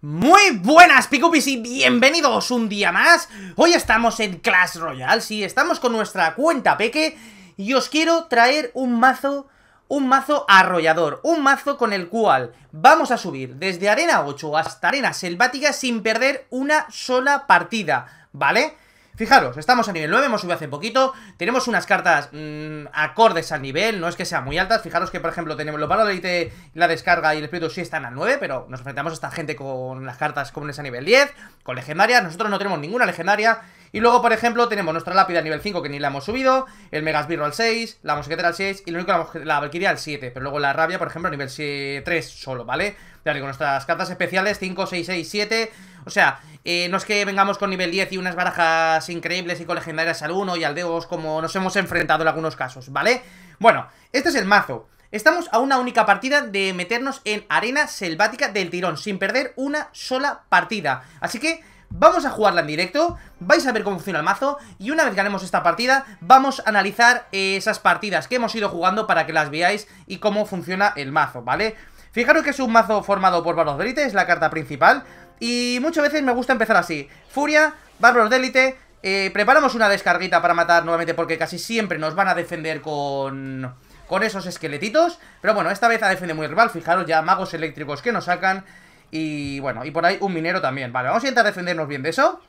Muy buenas Picupis y bienvenidos un día más Hoy estamos en Clash Royale, sí, estamos con nuestra cuenta Peque Y os quiero traer un mazo, un mazo arrollador Un mazo con el cual vamos a subir desde Arena 8 hasta Arena Selvática Sin perder una sola partida, ¿vale? vale Fijaros, estamos a nivel 9, hemos subido hace poquito Tenemos unas cartas mm, acordes al nivel, no es que sean muy altas Fijaros que, por ejemplo, tenemos los valores de la descarga y el espíritu sí están al 9 Pero nos enfrentamos a esta gente con las cartas comunes a nivel 10 Con legendarias, nosotros no tenemos ninguna legendaria Y luego, por ejemplo, tenemos nuestra lápida A nivel 5 que ni la hemos subido El megasbirro al 6, la mosquetera al 6 Y lo único, la, la valquiria al 7 Pero luego la rabia, por ejemplo, a nivel 3 solo, ¿vale? con nuestras cartas especiales 5, 6, 6, 7 o sea, eh, no es que vengamos con nivel 10 y unas barajas increíbles y con legendarias al 1 y al 2 como nos hemos enfrentado en algunos casos, ¿vale? Bueno, este es el mazo. Estamos a una única partida de meternos en arena selvática del tirón, sin perder una sola partida. Así que vamos a jugarla en directo, vais a ver cómo funciona el mazo y una vez ganemos esta partida vamos a analizar esas partidas que hemos ido jugando para que las veáis y cómo funciona el mazo, ¿vale? Fijaros que es un mazo formado por varios es la carta principal y muchas veces me gusta empezar así. Furia, bárbaros de élite, eh, preparamos una descarguita para matar nuevamente porque casi siempre nos van a defender con... Con esos esqueletitos Pero bueno, esta vez a defender muy rival Fijaros ya, magos eléctricos que nos sacan Y bueno, y por ahí un minero también Vale, vamos a intentar defendernos bien de eso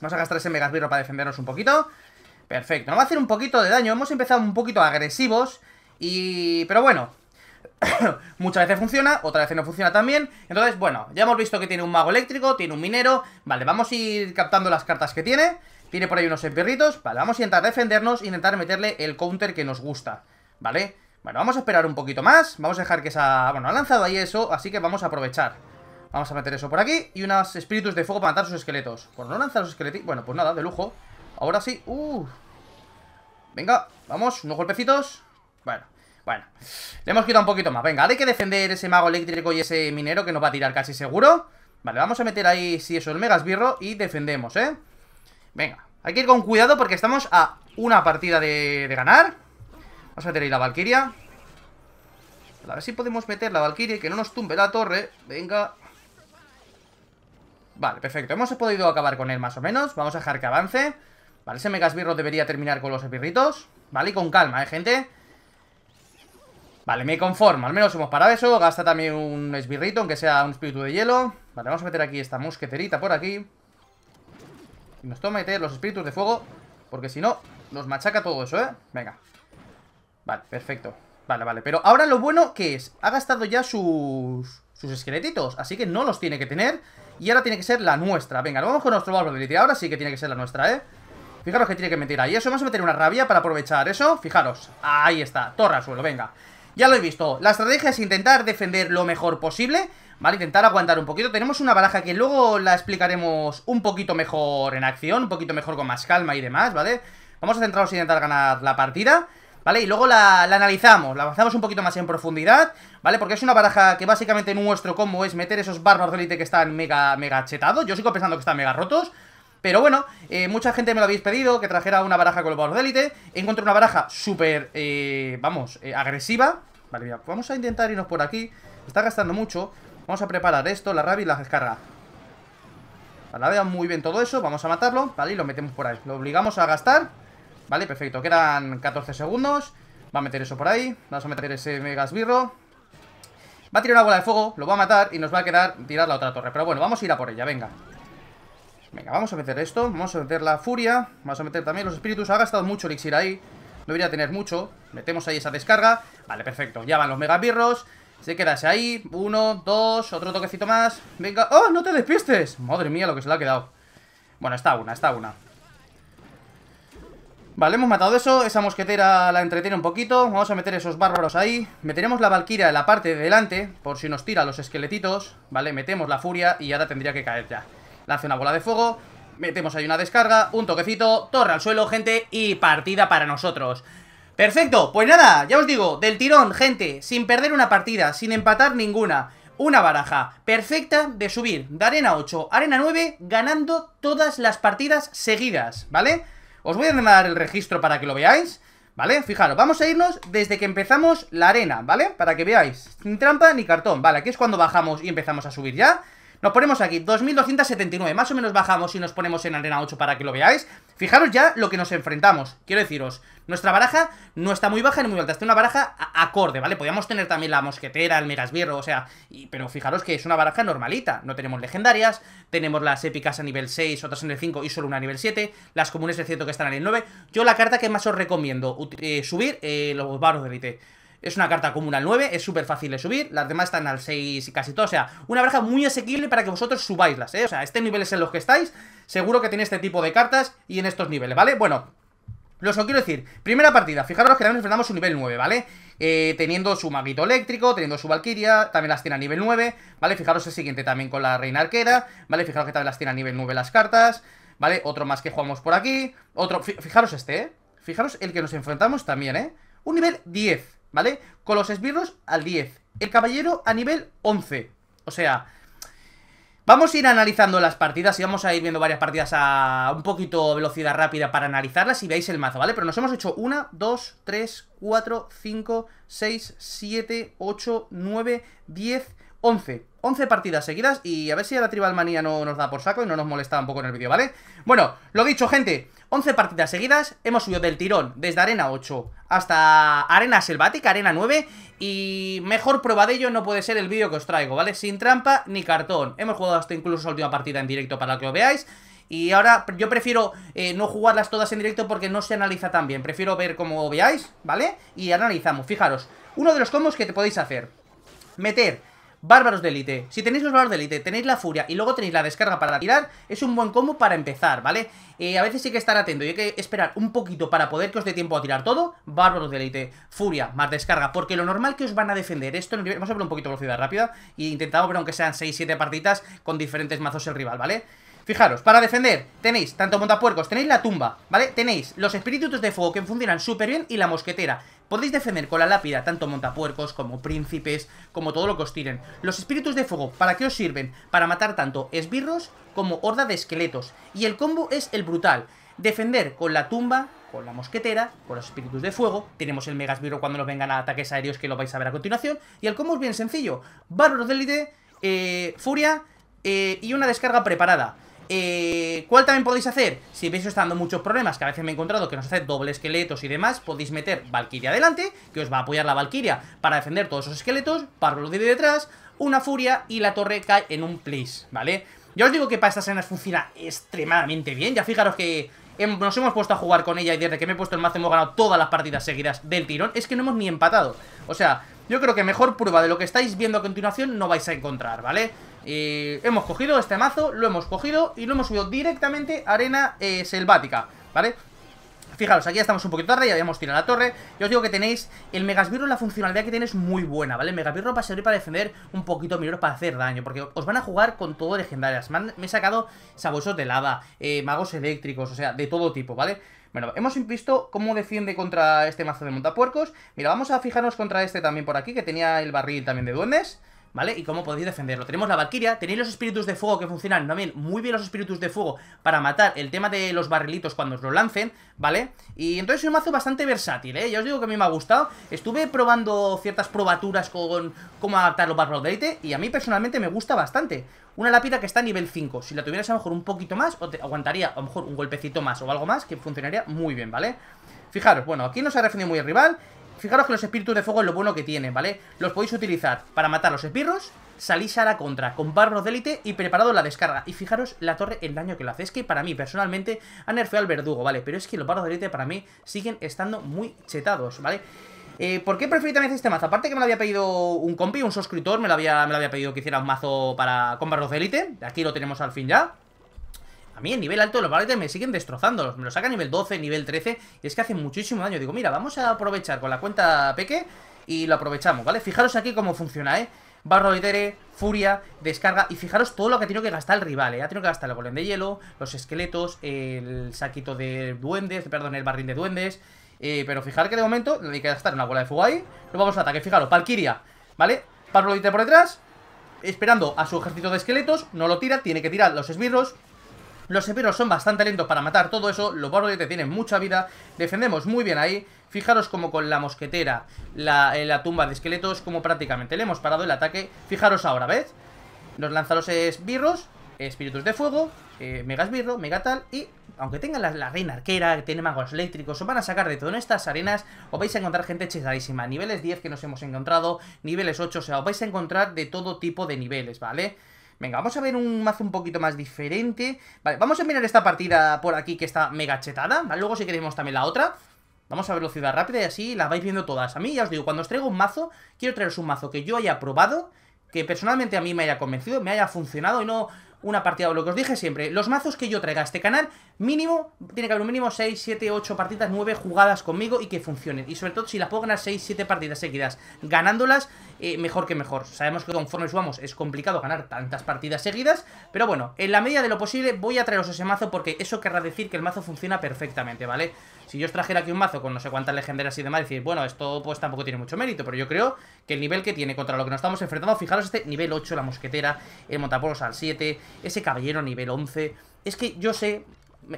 Vamos a gastar ese megasbirro para defendernos un poquito Perfecto, nos va a hacer un poquito de daño Hemos empezado un poquito agresivos y... Pero bueno, Muchas veces funciona, otra vez no funciona también. Entonces, bueno, ya hemos visto que tiene un mago eléctrico, tiene un minero. Vale, vamos a ir captando las cartas que tiene. Tiene por ahí unos empirritos. Vale, vamos a intentar defendernos, intentar meterle el counter que nos gusta. Vale, bueno, vamos a esperar un poquito más. Vamos a dejar que esa... Bueno, ha lanzado ahí eso, así que vamos a aprovechar. Vamos a meter eso por aquí. Y unos espíritus de fuego para matar sus esqueletos. Por no lanzar los esqueletos. Bueno, pues nada, de lujo. Ahora sí. Uh. Venga, vamos, unos golpecitos. Bueno. Bueno, le hemos quitado un poquito más. Venga, hay que defender ese mago eléctrico y ese minero que nos va a tirar casi seguro. Vale, vamos a meter ahí, si sí, eso, el megasbirro y defendemos, ¿eh? Venga, hay que ir con cuidado porque estamos a una partida de, ganar. Vamos a meter ahí la valquiria A ver si podemos meter la y que no nos tumbe la torre. Venga. Vale, perfecto. Hemos podido acabar con él más o menos. Vamos a dejar que avance. Vale, ese megasbirro debería terminar con los esbirritos. Vale, y con calma, ¿eh, gente? Vale, me conformo, al menos hemos parado eso. Gasta también un esbirrito, aunque sea un espíritu de hielo. Vale, vamos a meter aquí esta mosqueterita por aquí. Y nos toma meter los espíritus de fuego, porque si no, nos machaca todo eso, ¿eh? Venga. Vale, perfecto. Vale, vale. Pero ahora lo bueno que es, ha gastado ya sus, sus esqueletitos, así que no los tiene que tener. Y ahora tiene que ser la nuestra. Venga, lo vamos con nuestro valor de Ahora sí que tiene que ser la nuestra, ¿eh? Fijaros que tiene que meter ahí. Eso, vamos a meter una rabia para aprovechar eso. Fijaros. Ahí está. Torre al suelo, venga. Ya lo he visto, la estrategia es intentar defender lo mejor posible Vale, intentar aguantar un poquito Tenemos una baraja que luego la explicaremos un poquito mejor en acción Un poquito mejor con más calma y demás, ¿vale? Vamos a centrarnos en intentar ganar la partida ¿Vale? Y luego la, analizamos, la avanzamos un poquito más en profundidad ¿Vale? Porque es una baraja que básicamente nuestro combo es meter esos bárbaros de elite que están mega, mega chetados Yo sigo pensando que están mega rotos pero bueno, eh, mucha gente me lo habéis pedido, que trajera una baraja con los valor de élite. Encontré una baraja súper, eh, vamos, eh, agresiva. Vale, vamos a intentar irnos por aquí. Está gastando mucho. Vamos a preparar esto, la rabia y la descarga. Vale, vean muy bien todo eso. Vamos a matarlo, ¿vale? Y lo metemos por ahí. Lo obligamos a gastar. Vale, perfecto. Quedan 14 segundos. Va a meter eso por ahí. Vamos a meter ese mega esbirro. Va a tirar una bola de fuego, lo va a matar y nos va a quedar tirar la otra torre. Pero bueno, vamos a ir a por ella, venga. Venga, vamos a meter esto. Vamos a meter la furia. Vamos a meter también los espíritus. Ha gastado mucho elixir ahí. No debería tener mucho. Metemos ahí esa descarga. Vale, perfecto. Ya van los megapirros. Se quedase ahí. Uno, dos, otro toquecito más. Venga. ¡Oh, no te despistes! Madre mía, lo que se le ha quedado. Bueno, está una, está una. Vale, hemos matado eso, esa mosquetera la entretiene un poquito Vamos a meter esos bárbaros ahí Meteremos la valquiria en la parte de delante Por si nos tira los esqueletitos Vale, metemos la furia y ahora tendría que caer ya hace una bola de fuego, metemos ahí una descarga, un toquecito, torre al suelo, gente, y partida para nosotros. Perfecto, pues nada, ya os digo, del tirón, gente, sin perder una partida, sin empatar ninguna. Una baraja perfecta de subir de arena 8 arena 9, ganando todas las partidas seguidas, ¿vale? Os voy a dar el registro para que lo veáis. ¿Vale? Fijaros, vamos a irnos desde que empezamos la arena, ¿vale? Para que veáis, sin trampa ni cartón Vale, aquí es cuando bajamos y empezamos a subir ya nos ponemos aquí, 2279. Más o menos bajamos y nos ponemos en arena 8 para que lo veáis. Fijaros ya lo que nos enfrentamos. Quiero deciros, nuestra baraja no está muy baja ni muy alta. Está una baraja acorde, ¿vale? Podríamos tener también la mosquetera, el megasbierro, o sea... pero fijaros que es una baraja normalita. No tenemos legendarias, tenemos las épicas a nivel 6, otras en el 5 y solo una a nivel 7. Las comunes es cierto, que están en el 9. Yo la carta que más os recomiendo eh, subir, eh, los barros de es una carta común al 9, es súper fácil de subir. Las demás están al 6 y casi todo. O sea, una baraja muy asequible para que vosotros subáislas, ¿eh? O sea, este es en los que estáis, seguro que tiene este tipo de cartas y en estos niveles, ¿vale? Bueno, los os quiero decir, primera partida, fijaros que también enfrentamos un nivel 9, ¿vale? Eh, teniendo su maguito eléctrico, teniendo su valquiria, también las tiene a nivel 9, ¿vale? Fijaros el siguiente también con la reina arquera, ¿vale? Fijaros que también las tiene a nivel 9 las cartas, ¿vale? Otro más que jugamos por aquí, otro, fijaros este, ¿eh? Fijaros el que nos enfrentamos también, ¿eh? Un nivel 10, ¿vale? Con los esbirros al 10, el caballero a nivel 11. O sea, vamos a ir analizando las partidas y vamos a ir viendo varias partidas a un poquito velocidad rápida para analizarlas y veáis el mazo, ¿vale? Pero nos hemos hecho 1, 2, 3, 4, 5, 6, 7, 8, 9, 10, 11. 11 partidas seguidas y a ver si a la tribal manía no nos da por saco y no nos molesta un poco en el vídeo, ¿vale? Bueno, lo dicho, gente, 11 partidas seguidas, hemos subido del tirón desde Arena 8 hasta Arena Selvática, Arena 9 y mejor prueba de ello no puede ser el vídeo que os traigo, ¿vale? Sin trampa ni cartón. Hemos jugado hasta incluso la última partida en directo para que lo veáis y ahora yo prefiero eh, no jugarlas todas en directo porque no se analiza tan bien. Prefiero ver cómo veáis, ¿vale? Y analizamos. Fijaros, uno de los combos que te podéis hacer. Meter Bárbaros de Elite. Si tenéis los Bárbaros de Elite, tenéis la Furia y luego tenéis la descarga para tirar, es un buen combo para empezar, ¿vale? Eh, a veces hay que estar atento y hay que esperar un poquito para poder que os dé tiempo a tirar todo. Bárbaros de Elite, Furia, más descarga, porque lo normal que os van a defender, esto vamos a ver un poquito de velocidad rápida, y e intentado, pero aunque sean 6-7 partidas con diferentes mazos el rival, ¿vale? Fijaros, para defender tenéis tanto montapuercos, tenéis la tumba, ¿vale? Tenéis los espíritus de fuego que funcionan súper bien y la mosquetera. Podéis defender con la lápida tanto montapuercos como príncipes, como todo lo que os tiren. Los espíritus de fuego, ¿para qué os sirven? Para matar tanto esbirros como horda de esqueletos. Y el combo es el brutal. Defender con la tumba, con la mosquetera, con los espíritus de fuego, tenemos el megasbirro cuando nos vengan a ataques aéreos que lo vais a ver a continuación, y el combo es bien sencillo, bárbaro de élite, eh, furia eh, y una descarga preparada. Eh, ¿Cuál también podéis hacer? Si veis os dando muchos problemas, que a veces me he encontrado que nos hace doble esqueletos y demás, podéis meter Valkyria adelante, que os va a apoyar la Valkyria para defender todos esos esqueletos, los de detrás, una furia y la torre cae en un plis, ¿vale? Ya os digo que para estas escenas funciona extremadamente bien, ya fijaros que nos hemos puesto a jugar con ella y desde que me he puesto el mazo hemos ganado todas las partidas seguidas del tirón, es que no hemos ni empatado. O sea, yo creo que mejor prueba de lo que estáis viendo a continuación no vais a encontrar, ¿vale? Eh, hemos cogido este mazo, lo hemos cogido y lo hemos subido directamente a arena eh, selvática, ¿vale? Fijaros, aquí ya estamos un poquito tarde, ya habíamos tirado la torre Yo os digo que tenéis, el Megasbirro, la funcionalidad que tiene es muy buena, ¿vale? El Megasbirro a servir para defender un poquito mejor para hacer daño Porque os van a jugar con todo legendarias Me, he sacado sabuesos de lava, eh, magos eléctricos, o sea, de todo tipo, ¿vale? Bueno, hemos visto cómo defiende contra este mazo de montapuercos Mira, vamos a fijarnos contra este también por aquí, que tenía el barril también de duendes ¿vale? Y cómo podéis defenderlo. Tenemos la Valkyria, tenéis los espíritus de fuego que funcionan también muy bien los espíritus de fuego para matar el tema de los barrilitos cuando os lo lancen, ¿vale? Y entonces es un mazo bastante versátil, ¿eh? Ya os digo que a mí me ha gustado. Estuve probando ciertas probaturas con cómo adaptarlo los barros de y a mí personalmente me gusta bastante. Una lápida que está a nivel 5, si la tuvieras a lo mejor un poquito más, o te aguantaría a lo mejor un golpecito más o algo más, que funcionaría muy bien, ¿vale? Fijaros, bueno, aquí no se ha defendido muy el rival Fijaros que los espíritus de fuego es lo bueno que tienen, ¿vale? Los podéis utilizar para matar los espirros, salís a la contra con barros de élite y preparado la descarga. Y fijaros la torre, el daño que lo hace. Es que para mí, personalmente, ha nerfeado al verdugo, ¿vale? Pero es que los barros de élite para mí siguen estando muy chetados, ¿vale? Eh, ¿Por qué preferí también este mazo? Aparte que me lo había pedido un compi, un suscriptor, me lo había, me lo había pedido que hiciera un mazo para con barros de élite. Aquí lo tenemos al fin ya. A mí en nivel alto los barretes me siguen destrozando. Me lo saca a nivel 12, nivel 13. Y es que hace muchísimo daño. Digo, mira, vamos a aprovechar con la cuenta peque y lo aprovechamos, ¿vale? Fijaros aquí cómo funciona, ¿eh? Barro Furia, Descarga Y fijaros todo lo que ha tenido que gastar el rival, ¿eh? Ha tenido que gastar el golem de hielo, los esqueletos El saquito de duendes Perdón, el barril de duendes eh, Pero fijar que de momento le hay que gastar una bola de fuego ahí Lo vamos a ataque, fijaros, palquiria ¿vale? Barro de por detrás Esperando a su ejército de esqueletos No lo tira, tiene que tirar los esbirros los esbirros son bastante lentos para matar todo eso, los te tienen mucha vida, defendemos muy bien ahí. Fijaros como con la mosquetera, eh, la, tumba de esqueletos, como prácticamente le hemos parado el ataque. Fijaros ahora, ¿ves? Nos lanzaros los esbirros, espíritus de fuego, eh, mega esbirro, mega tal, y aunque tengan la, reina arquera, que tiene magos eléctricos, os van a sacar de todas estas arenas, os vais a encontrar gente chisadísima. Niveles 10 que nos hemos encontrado, niveles 8, o sea, os vais a encontrar de todo tipo de niveles, ¿vale? vale Venga, vamos a ver un mazo un poquito más diferente. Vale, vamos a mirar esta partida por aquí que está mega chetada, Luego si queremos también la otra. Vamos a velocidad rápida y así la vais viendo todas. A mí, ya os digo, cuando os traigo un mazo, quiero traeros un mazo que yo haya probado, que personalmente a mí me haya convencido, me haya funcionado y no una partida. o Lo que os dije siempre, los mazos que yo traiga a este canal, mínimo, tiene que haber un mínimo 6, 7, 8 partidas, 9 jugadas conmigo y que funcionen. Y sobre todo, si las puedo ganar 6, 7 partidas seguidas, ganándolas, eh, mejor que mejor. Sabemos que conforme subamos es complicado ganar tantas partidas seguidas, pero bueno, en la medida de lo posible voy a traeros ese mazo porque eso querrá decir que el mazo funciona perfectamente, ¿vale? vale si yo os trajera aquí un mazo con no sé cuántas legendarias y demás, decir, bueno, esto pues tampoco tiene mucho mérito, pero yo creo que el nivel que tiene contra lo que nos estamos enfrentando, fijaros este nivel 8, la mosquetera, el montapolos al 7, ese caballero nivel 11, es que yo sé...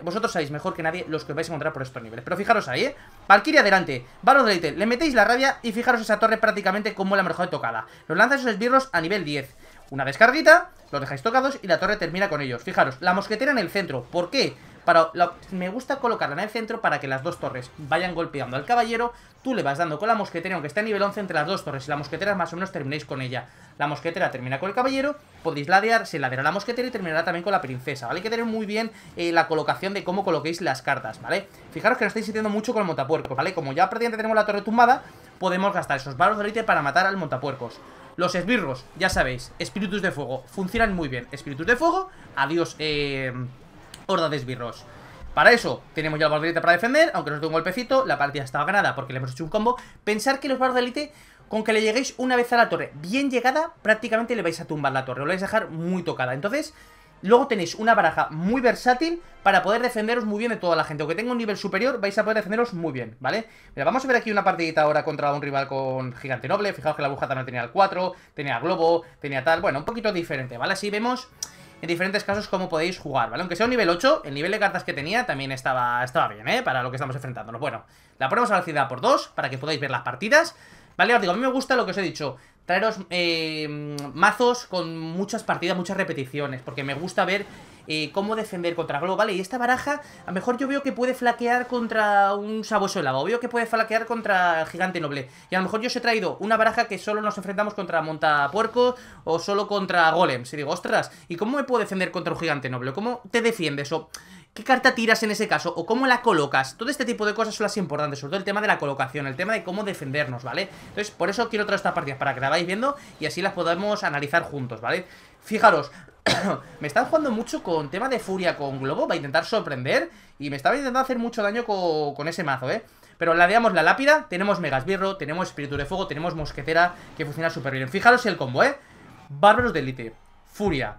Vosotros sabéis mejor que nadie los que os vais a encontrar por estos niveles Pero fijaros ahí, ¿eh? Valkyrie adelante Baron de le metéis la rabia y fijaros esa torre prácticamente como la mejor tocada Los lanza esos esbirros a nivel 10 Una descarguita, los dejáis tocados y la torre termina con ellos Fijaros, la mosquetera en el centro ¿Por qué? Para me gusta colocarla en el centro para que las dos torres vayan golpeando al caballero. Tú le vas dando con la mosquetera, aunque esté a nivel 11 entre las dos torres. Y la mosquetera más o menos terminéis con ella. La mosquetera termina con el caballero, podéis ladear, se ladeará la mosquetera y terminará también con la princesa, ¿vale? Hay que tener muy bien eh, la colocación de cómo coloquéis las cartas, ¿vale? Fijaros que no estáis sintiendo mucho con el montapuerco, ¿vale? Como ya prácticamente tenemos la torre tumbada, podemos gastar esos barros de rite para matar al montapuercos. Los esbirros, ya sabéis, espíritus de fuego, funcionan muy bien. Espíritus de fuego, adiós, eh horda de esbirros. Para eso, tenemos ya el bardelite para defender, aunque nos dé un golpecito, la partida está ganada porque le hemos hecho un combo. Pensar que los bardelite de con que le lleguéis una vez a la torre bien llegada, prácticamente le vais a tumbar la torre, lo vais a dejar muy tocada. Entonces, Luego tenéis una baraja muy versátil para poder defenderos muy bien de toda la gente. Aunque tenga un nivel superior, vais a poder defenderos muy bien, ¿vale? Mira, vamos a ver aquí una partidita ahora contra un rival con Gigante Noble. Fijaos que la bujata no tenía el 4, tenía Globo, tenía tal... Bueno, un poquito diferente, ¿vale? Así vemos en diferentes casos como podéis jugar, ¿vale? Aunque sea un nivel 8, el nivel de cartas que tenía también estaba, estaba bien, ¿eh? Para lo que estamos enfrentándonos. Bueno, la ponemos a velocidad por 2 para que podáis ver las partidas. Vale, os digo, a mí me gusta lo que os he dicho traeros eh, mazos con muchas partidas, muchas repeticiones, porque me gusta ver eh, cómo defender contra Globo, ¿vale? Y esta baraja, a lo mejor yo veo que puede flaquear contra un sabueso de O veo que puede flaquear contra el gigante noble, y a lo mejor yo os he traído una baraja que solo nos enfrentamos contra montapuerco o solo contra golem y digo, ostras, ¿y cómo me puedo defender contra un gigante noble? ¿Cómo te defiendes? O ¿Qué carta tiras en ese caso? ¿O cómo la colocas? Todo este tipo de cosas son las importantes, sobre todo el tema de la colocación, el tema de cómo defendernos, ¿vale? Entonces, por eso quiero traer estas partidas, para que la vayáis viendo y así las podamos analizar juntos, ¿vale? Fijaros, me están jugando mucho con tema de furia con globo, va a intentar sorprender y me estaba intentando hacer mucho daño con, ese mazo, ¿eh? Pero ladeamos la lápida, tenemos Megasbirro, tenemos Espíritu de Fuego, tenemos Mosquetera, que funciona súper bien. Fijaros el combo, ¿eh? Bárbaros de élite Furia,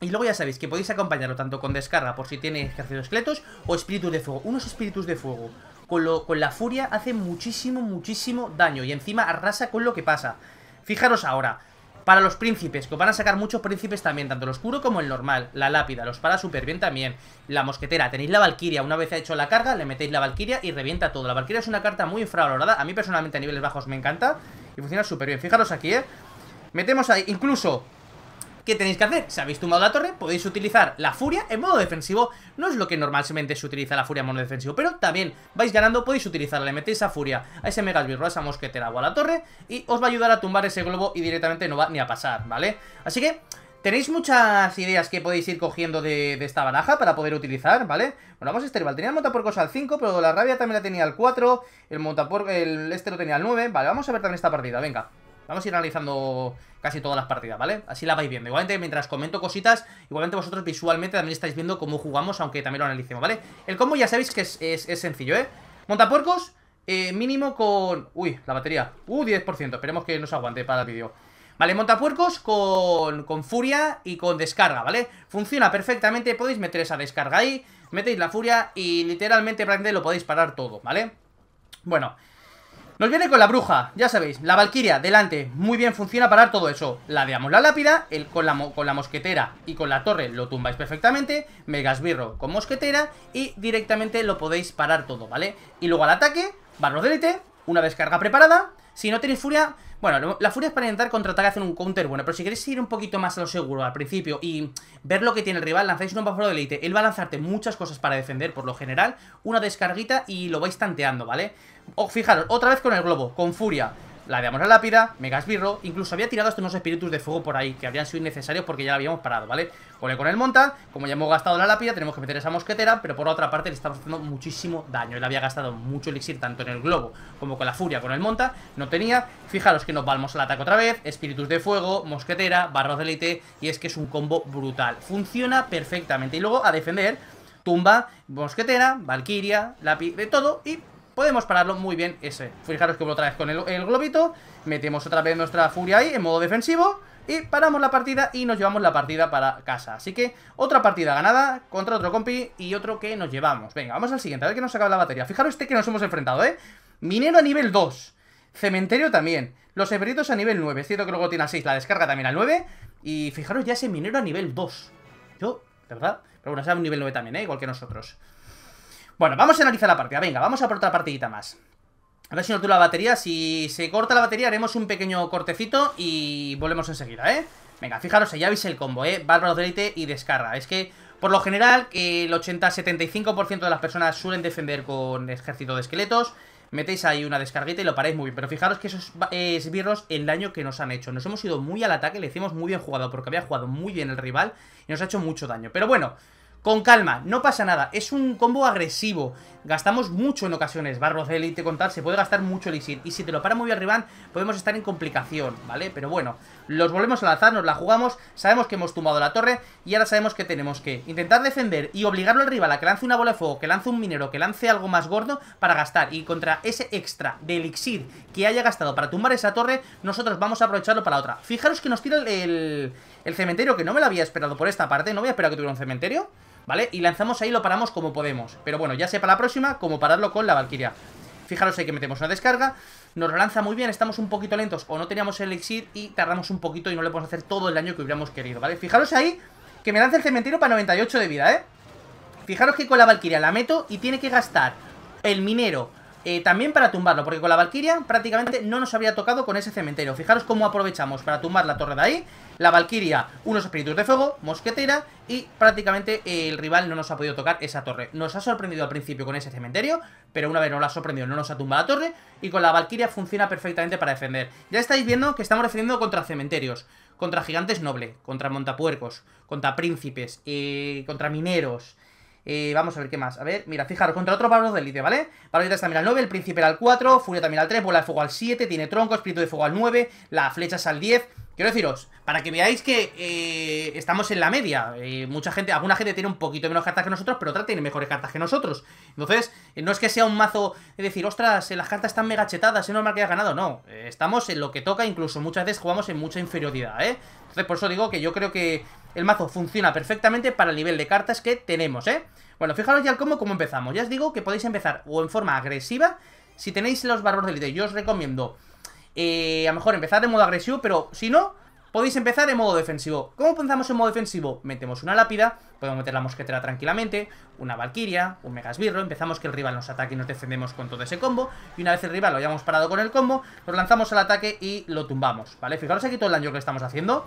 y luego ya sabéis que podéis acompañarlo tanto con descarga por si tiene ejercicios esqueletos o espíritus de fuego. Unos espíritus de fuego con, lo, con la furia hace muchísimo, muchísimo daño y encima arrasa con lo que pasa. Fijaros ahora, para los príncipes, que van a sacar muchos príncipes también, tanto el oscuro como el normal. La lápida, los para súper bien también. La mosquetera, tenéis la valquiria, una vez ha hecho la carga, le metéis la valquiria y revienta todo. La valquiria es una carta muy infravalorada, a mí personalmente a niveles bajos me encanta y funciona súper bien. Fijaros aquí, ¿eh? Metemos ahí, incluso ¿Qué tenéis que hacer? Si habéis tumbado la torre, podéis utilizar la furia en modo defensivo. No es lo que normalmente se utiliza la furia en modo defensivo, pero también vais ganando, podéis utilizarla. Le metéis a furia a ese mega a esa mosquetera o a la torre y os va a ayudar a tumbar ese globo y directamente no va ni a pasar, ¿vale? Así que... Tenéis muchas ideas que podéis ir cogiendo de, esta baraja para poder utilizar, ¿vale? Bueno, vamos a este rival. Tenía el montapuercos al 5, pero la rabia también la tenía al 4. El montapuerco, el este lo tenía al 9. Vale, vamos a ver también esta partida, venga. Vamos a ir analizando casi todas las partidas, ¿vale? Así la vais viendo. Igualmente, mientras comento cositas, igualmente vosotros visualmente también estáis viendo cómo jugamos, aunque también lo analicemos, ¿vale? El combo ya sabéis que es, sencillo, ¿eh? Montapuercos, eh, mínimo con... Uy, la batería. Uh, 10%. Esperemos que nos aguante para el vídeo. Vale, montapuercos con, con furia y con descarga, ¿vale? Funciona perfectamente, podéis meter esa descarga ahí, metéis la furia y literalmente prácticamente lo podéis parar todo, ¿vale? Bueno, nos viene con la bruja, ya sabéis, la valquiria, delante, muy bien funciona parar todo eso. Ladeamos la lápida, el, con, la, con la mosquetera y con la torre lo tumbáis perfectamente, megasbirro con mosquetera y directamente lo podéis parar todo, ¿vale? Y luego al ataque, barro de una descarga preparada, si no tenéis furia... Bueno, la furia es para intentar contratar y hacer un counter bueno, pero si queréis ir un poquito más a lo seguro al principio y ver lo que tiene el rival, lanzáis un bajo de elite. Él va a lanzarte muchas cosas para defender, por lo general, una descarguita y lo vais tanteando, ¿vale? O, fijaros, otra vez con el globo, con furia la de Amor a Lápida, Megasbirro, incluso había tirado hasta unos espíritus de fuego por ahí, que habrían sido innecesarios porque ya la habíamos parado, ¿vale? con el monta, como ya hemos gastado la lápida, tenemos que meter esa mosquetera, pero por otra parte le estamos haciendo muchísimo daño. Él había gastado mucho elixir tanto en el globo como con la furia con el monta, no tenía. Fijaros que nos vamos al ataque otra vez, espíritus de fuego, mosquetera, barro de elite, y es que es un combo brutal. Funciona perfectamente. Y luego a defender, tumba, mosquetera, valquiria, lápiz, de todo, y Podemos pararlo muy bien ese Fijaros que otra vez con el, globito Metemos otra vez nuestra furia ahí en modo defensivo y paramos la partida y nos llevamos la partida para casa. Así que otra partida ganada contra otro compi y otro que nos llevamos. Venga, vamos al siguiente, a ver que nos acaba la batería. Fijaros este que nos hemos enfrentado, ¿eh? Minero a nivel 2. Cementerio también. Los hebritos a nivel 9. Es cierto que luego tiene a 6. La descarga también al 9. Y fijaros ya ese minero a nivel 2. Yo, verdad. Pero bueno, sea un nivel 9 también, ¿eh? Igual que nosotros. Bueno, vamos a analizar la partida. Venga, vamos a por otra partidita más. A ver si no dura la batería. Si se corta la batería, haremos un pequeño cortecito y volvemos enseguida, ¿eh? Venga, fijaros, ya veis el combo, ¿eh? Bárbaro de y Descarga. Es que, por lo general, el 80-75% de las personas suelen defender con ejército de esqueletos. Metéis ahí una descarguita y lo paráis muy bien. Pero fijaros que esos eh, esbirros, el daño que nos han hecho. Nos hemos ido muy al ataque, le hicimos muy bien jugado porque había jugado muy bien el rival y nos ha hecho mucho daño. Pero bueno... Con calma, no pasa nada, es un combo agresivo Gastamos mucho en ocasiones, Barro de élite contar, se puede gastar mucho elixir Y si te lo para muy bien podemos estar en complicación, ¿vale? Pero bueno, los volvemos a lanzar, nos la jugamos Sabemos que hemos tumbado la torre y ahora sabemos que tenemos que intentar defender Y obligarlo al rival a que lance una bola de fuego, que lance un minero, que lance algo más gordo para gastar Y contra ese extra de elixir que haya gastado para tumbar esa torre, nosotros vamos a aprovecharlo para otra Fijaros que nos tira el, cementerio, que no me lo había esperado por esta parte, no había esperado que tuviera un cementerio ¿vale? Y lanzamos ahí, lo paramos como podemos. Pero bueno, ya sea para la próxima como pararlo con la Valkyria. Fijaros ahí que metemos una descarga, nos relanza muy bien, estamos un poquito lentos o no teníamos el elixir y tardamos un poquito y no le podemos hacer todo el daño que hubiéramos querido, ¿vale? Fijaros ahí que me lanza el cementerio para 98 de vida, ¿eh? Fijaros que con la Valkyria la meto y tiene que gastar el minero eh, también para tumbarlo, porque con la valquiria prácticamente no nos habría tocado con ese cementerio. Fijaros cómo aprovechamos para tumbar la torre de ahí, la valquiria, unos espíritus de fuego, mosquetera y prácticamente eh, el rival no nos ha podido tocar esa torre. Nos ha sorprendido al principio con ese cementerio, pero una vez no lo ha sorprendido no nos ha tumbado la torre y con la valquiria funciona perfectamente para defender. Ya estáis viendo que estamos defendiendo contra cementerios, contra gigantes noble, contra montapuercos, contra príncipes, eh, contra mineros... Eh, vamos a ver qué más. A ver, mira, fijaros, contra otro Pablo de Elite, ¿vale? de está también al 9, el Príncipe era al 4, Furia también al 3, Bola de Fuego al 7, tiene Tronco, Espíritu de Fuego al 9, la Flecha es al 10... Quiero deciros, para que veáis que eh, estamos en la media. Eh, mucha gente, alguna gente tiene un poquito menos cartas que nosotros, pero otra tiene mejores cartas que nosotros. Entonces, eh, no es que sea un mazo de decir, ostras, las cartas están mega chetadas, es normal que haya ganado. No, estamos en lo que toca, incluso muchas veces jugamos en mucha inferioridad, ¿eh? Entonces, por eso digo que yo creo que el mazo funciona perfectamente para el nivel de cartas que tenemos, ¿eh? Bueno, fijaros ya cómo, empezamos. Ya os digo que podéis empezar o en forma agresiva si tenéis los bárbaros de video, Yo os recomiendo eh, a lo mejor empezar de modo agresivo, pero si no, podéis empezar en modo defensivo. ¿Cómo pensamos en modo defensivo? Metemos una lápida, podemos meter la mosquetera tranquilamente, una valquiria, un megasbirro, empezamos que el rival nos ataque y nos defendemos con todo ese combo, y una vez el rival lo hayamos parado con el combo, nos lanzamos al ataque y lo tumbamos, ¿vale? Fijaros aquí todo el daño que estamos haciendo.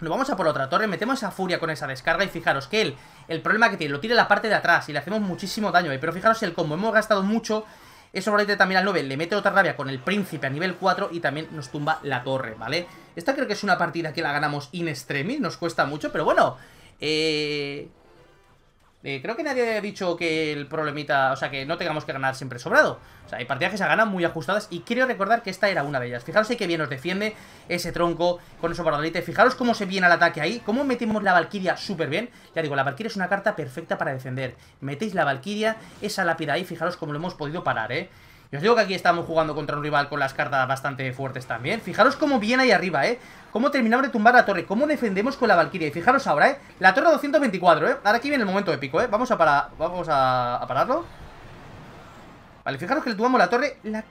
Lo vamos a por otra torre, metemos esa furia con esa descarga y fijaros que él, el problema que tiene, lo tira la parte de atrás y le hacemos muchísimo daño, ¿eh? pero fijaros el combo, hemos gastado mucho eso probablemente también al 9 le mete otra rabia con el príncipe a nivel 4 y también nos tumba la torre, ¿vale? Esta creo que es una partida que la ganamos in extremis, nos cuesta mucho, pero bueno... Eh, eh, creo que nadie ha dicho que el problemita, o sea, que no tengamos que ganar siempre sobrado. O sea, hay partidas que se ganan muy ajustadas y quiero recordar que esta era una de ellas. Fijaros ahí que bien nos defiende ese tronco con esos bordalite. Fijaros cómo se viene al ataque ahí, cómo metemos la Valquiria súper bien. Ya digo, la Valquiria es una carta perfecta para defender. Metéis la Valquiria, esa lápida ahí, fijaros cómo lo hemos podido parar, ¿eh? Yo os digo que aquí estamos jugando contra un rival con las cartas bastante fuertes también. Fijaros cómo viene ahí arriba, ¿eh? Cómo terminamos de tumbar la torre, cómo defendemos con la valquiria Y fijaros ahora, ¿eh? La torre 224, ¿eh? Ahora aquí viene el momento épico, ¿eh? Vamos a, parar... Vamos a, pararlo. Vale, fijaros que le tumbamos la torre. La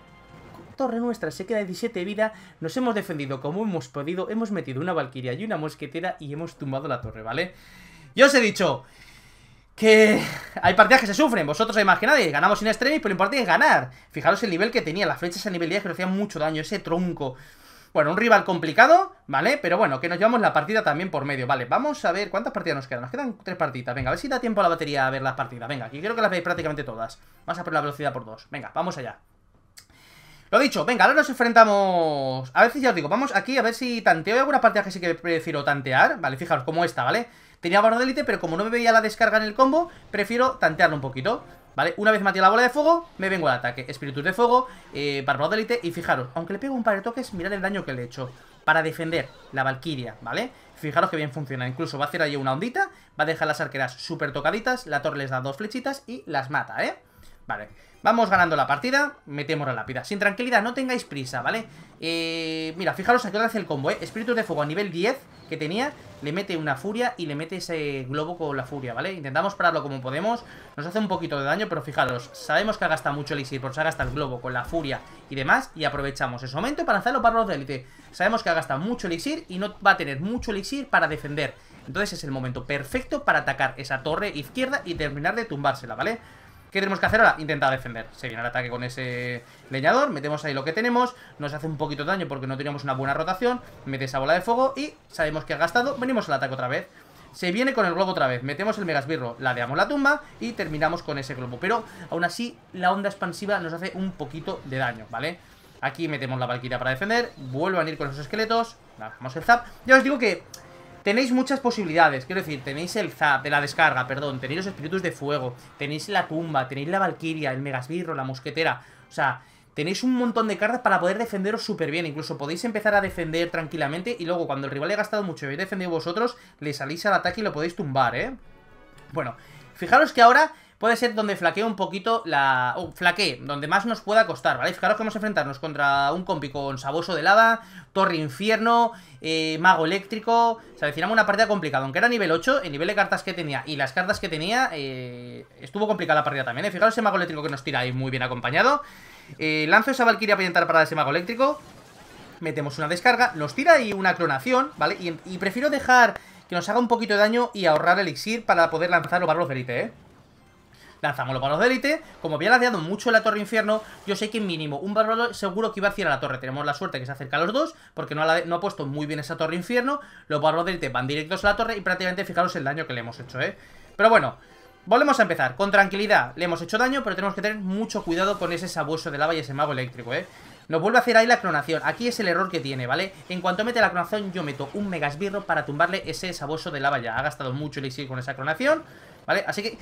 torre nuestra se queda de 17 vida, nos hemos defendido como hemos podido, hemos metido una valquiria y una mosquetera y hemos tumbado la torre, ¿vale? Yo os he dicho que hay partidas que se sufren, vosotros hay más que ganamos sin extremis, pero lo importante es ganar. Fijaros el nivel que tenía, las flechas a nivel 10 que nos hacían mucho daño, ese tronco. Bueno, un rival complicado, ¿vale? Pero bueno, que nos llevamos la partida también por medio, ¿vale? Vamos a ver cuántas partidas nos quedan, nos quedan tres partidas, venga, a ver si da tiempo a la batería a ver las partidas, venga, aquí quiero que las veis prácticamente todas. Vamos a poner la velocidad por dos, venga, vamos allá. Lo dicho, venga, ahora nos enfrentamos... A ver si ya os digo, vamos aquí a ver si tanteo. Hay partida partidas que sí que prefiero tantear, ¿vale? Fijaros, como esta, ¿vale? vale Tenía barro de élite, pero como no me veía la descarga en el combo, prefiero tantearlo un poquito. ¿Vale? Una vez maté la bola de fuego, me vengo al ataque. Espíritus de fuego, eh, de élite. Y fijaros, aunque le pego un par de toques, mirad el daño que le he hecho. Para defender la valquiria, ¿vale? Fijaros que bien funciona. Incluso va a hacer allí una ondita, va a dejar las arqueras súper tocaditas, la torre les da dos flechitas y las mata, ¿eh? Vale, vamos ganando la partida, metemos la lápida Sin tranquilidad, no tengáis prisa, ¿vale? Eh, mira, fijaros aquí hace el combo, ¿eh? Espíritus de fuego a nivel 10 que tenía Le mete una furia y le mete ese globo con la furia, ¿vale? Intentamos pararlo como podemos Nos hace un poquito de daño, pero fijaros Sabemos que ha gastado mucho elixir, por se ha gastado el globo con la furia y demás Y aprovechamos ese momento para hacerlo para los de élite Sabemos que ha gastado mucho elixir y no va a tener mucho elixir para defender Entonces es el momento perfecto para atacar esa torre izquierda y terminar de tumbársela, ¿vale? vale ¿Qué tenemos que hacer ahora? Intentar defender. Se viene el ataque con ese leñador, metemos ahí lo que tenemos, nos hace un poquito de daño porque no teníamos una buena rotación, mete esa bola de fuego y sabemos que ha gastado, venimos al ataque otra vez. Se viene con el globo otra vez, metemos el megasbirro, ladeamos la tumba y terminamos con ese globo. Pero aún así la onda expansiva nos hace un poquito de daño, ¿vale? Aquí metemos la valquiria para defender, vuelvo a ir con los esqueletos, Bajamos el zap. Ya os digo que Tenéis muchas posibilidades, quiero decir, tenéis el zap, de la descarga, perdón, tenéis los espíritus de fuego, tenéis la tumba, tenéis la valquiria, el megasbirro, la mosquetera, o sea, tenéis un montón de cartas para poder defenderos súper bien, incluso podéis empezar a defender tranquilamente y luego cuando el rival haya gastado mucho y habéis defendido vosotros, le salís al ataque y lo podéis tumbar, ¿eh? Bueno, fijaros que ahora puede ser donde flaquee un poquito la... flaquee, donde más nos pueda costar, ¿vale? Fijaros que vamos a enfrentarnos contra un compi con Saboso de Lava, Torre Infierno, eh, Mago Eléctrico... O sea, decíamos una partida complicada, aunque era nivel 8, el nivel de cartas que tenía y las cartas que tenía, eh, estuvo complicada la partida también, ¿eh? Fijaros ese Mago Eléctrico que nos tira ahí muy bien acompañado. Eh, lanzo esa valquiria para intentar parar ese Mago Eléctrico. Metemos una descarga, nos tira ahí una clonación, ¿vale? y, prefiero dejar que nos haga un poquito de daño y ahorrar elixir para poder lanzar los barros ¿eh? Lanzamos para los de élite. Como había ladeado mucho la torre infierno, yo sé que mínimo un barro seguro que iba a hacer a la torre. Tenemos la suerte que se acerca a los dos, porque no ha, no ha puesto muy bien esa torre infierno. Los barros de van directos a la torre y prácticamente fijaros el daño que le hemos hecho, ¿eh? Pero bueno, Volvemos a empezar, con tranquilidad, le hemos hecho daño, pero tenemos que tener mucho cuidado con ese sabueso de lava y ese mago eléctrico, ¿eh? Nos vuelve a hacer ahí la clonación, aquí es el error que tiene, ¿vale? En cuanto mete la clonación yo meto un mega esbirro para tumbarle ese sabueso de lava ya, ha gastado mucho el elixir con esa clonación, ¿vale? Así que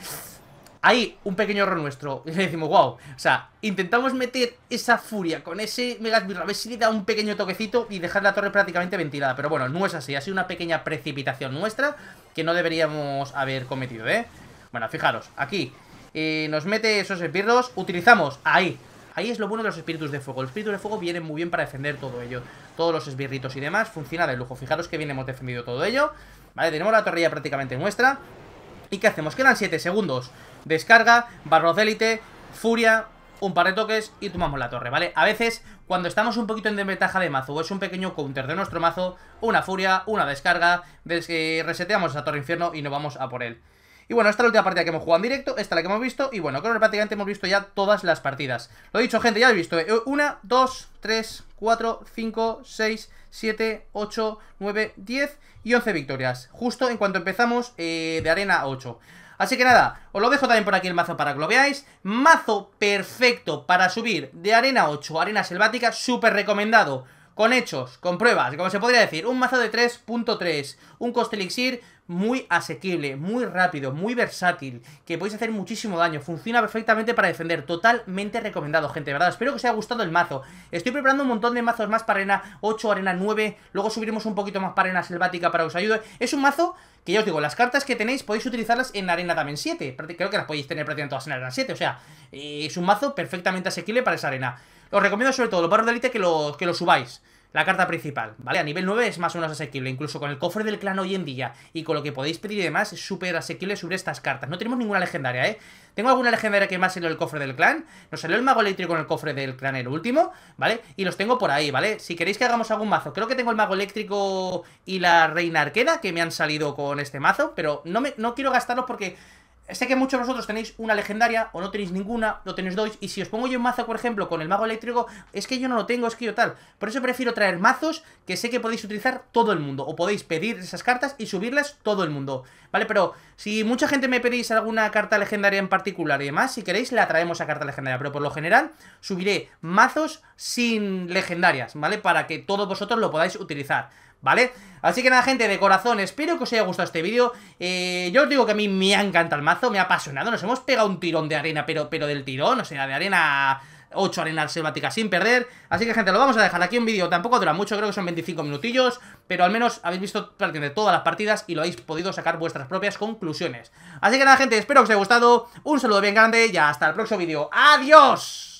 Ahí, un pequeño error nuestro. Y le decimos, wow. O sea, intentamos meter esa furia con ese Megasbirra, a ver si le da un pequeño toquecito y dejar la torre prácticamente ventilada. Pero bueno, no es así. Ha sido una pequeña precipitación nuestra que no deberíamos haber cometido, ¿eh? Bueno, fijaros, aquí eh, nos mete esos esbirros. Utilizamos ahí. Ahí es lo bueno de los espíritus de fuego. Los espíritus de fuego vienen muy bien para defender todo ello. Todos los esbirritos y demás. Funciona de lujo. Fijaros que bien hemos defendido todo ello. Vale, tenemos la torrilla prácticamente nuestra. ¿Y qué hacemos? Quedan 7 segundos. Descarga, barro élite, furia, un par de toques y tomamos la torre, ¿vale? A veces, cuando estamos un poquito en desventaja de mazo o es un pequeño counter de nuestro mazo, una furia, una descarga, eh, reseteamos esa torre infierno y nos vamos a por él. Y bueno, esta es la última partida que hemos jugado en directo, esta es la que hemos visto, y bueno, creo que prácticamente hemos visto ya todas las partidas. Lo he dicho, gente, ya lo he visto. Eh, una, dos, tres, cuatro, cinco, 6, siete, ocho, 9, 10 y 11 victorias. Justo en cuanto empezamos eh, de arena 8. Así que nada, os lo dejo también por aquí el mazo para que lo veáis. Mazo perfecto para subir de arena 8 a arena selvática, súper recomendado. Con hechos, con pruebas, como se podría decir, un mazo de 3.3, un coste elixir muy asequible, muy rápido, muy versátil, que podéis hacer muchísimo daño, funciona perfectamente para defender, totalmente recomendado, gente, ¿verdad? Espero que os haya gustado el mazo. Estoy preparando un montón de mazos más para arena 8, arena 9, luego subiremos un poquito más para arena selvática para que os ayude. Es un mazo que ya os digo, las cartas que tenéis podéis utilizarlas en arena también 7, creo que las podéis tener prácticamente todas en arena 7, o sea, eh, es un mazo perfectamente asequible para esa arena. Os recomiendo sobre todo los barros de élite que lo, que lo subáis la carta principal, ¿vale? A nivel 9 es más o menos asequible, incluso con el cofre del clan hoy en día y con lo que podéis pedir y demás, es súper asequible sobre estas cartas. No tenemos ninguna legendaria, ¿eh? Tengo alguna legendaria que más salió el cofre del clan, nos salió el mago eléctrico en el cofre del clan el último, ¿vale? Y los tengo por ahí, ¿vale? Si queréis que hagamos algún mazo, creo que tengo el mago eléctrico y la reina arqueda que me han salido con este mazo, pero no, me, no quiero gastarlos porque Sé que muchos de vosotros tenéis una legendaria o no tenéis ninguna, no tenéis dos, y si os pongo yo un mazo, por ejemplo, con el mago eléctrico, es que yo no lo tengo, es que yo tal. Por eso prefiero traer mazos que sé que podéis utilizar todo el mundo, o podéis pedir esas cartas y subirlas todo el mundo, ¿vale? Pero si mucha gente me pedís alguna carta legendaria en particular y demás, si queréis la traemos a carta legendaria, pero por lo general subiré mazos sin legendarias, ¿vale? Para que todos vosotros lo podáis utilizar. ¿vale? Así que nada, gente, de corazón, espero que os haya gustado este vídeo. Eh, yo os digo que a mí me encanta el mazo, me ha apasionado. Nos hemos pegado un tirón de arena, pero, pero del tirón, o sea, de arena... 8 arenas selváticas sin perder Así que gente, lo vamos a dejar aquí un vídeo, tampoco dura mucho Creo que son 25 minutillos, pero al menos Habéis visto prácticamente todas las partidas y lo habéis podido Sacar vuestras propias conclusiones Así que nada gente, espero que os haya gustado, un saludo bien grande Y hasta el próximo vídeo, ¡adiós!